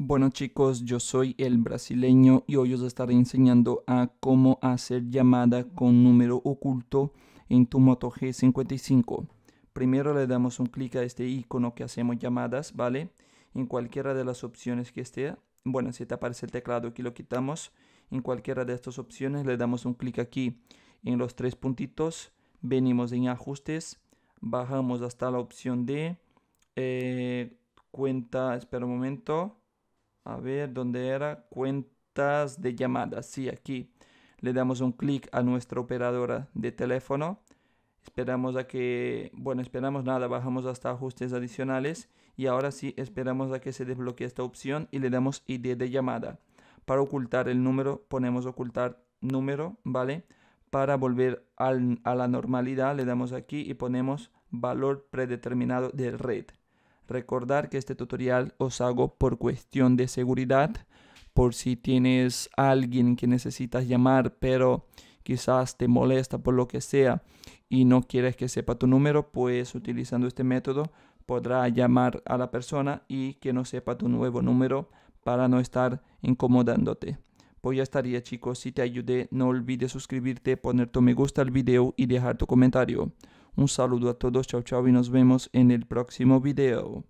Bueno chicos, yo soy el brasileño y hoy os estaré enseñando a cómo hacer llamada con número oculto en tu Moto G55. Primero le damos un clic a este icono que hacemos llamadas, ¿vale? En cualquiera de las opciones que esté. Bueno, si te aparece el teclado aquí lo quitamos. En cualquiera de estas opciones le damos un clic aquí en los tres puntitos. Venimos en ajustes, bajamos hasta la opción de eh, cuenta, espera un momento a ver dónde era, cuentas de llamadas, sí, aquí. Le damos un clic a nuestra operadora de teléfono. Esperamos a que, bueno, esperamos nada, bajamos hasta ajustes adicionales y ahora sí esperamos a que se desbloquee esta opción y le damos ID de llamada. Para ocultar el número ponemos ocultar número, ¿vale? Para volver a la normalidad le damos aquí y ponemos valor predeterminado de red. Recordar que este tutorial os hago por cuestión de seguridad, por si tienes alguien que necesitas llamar, pero quizás te molesta por lo que sea y no quieres que sepa tu número, pues utilizando este método podrá llamar a la persona y que no sepa tu nuevo número para no estar incomodándote. Pues ya estaría chicos, si te ayudé no olvides suscribirte, poner tu me gusta al video y dejar tu comentario. Un saludo a todos, chau chau y nos vemos en el próximo video.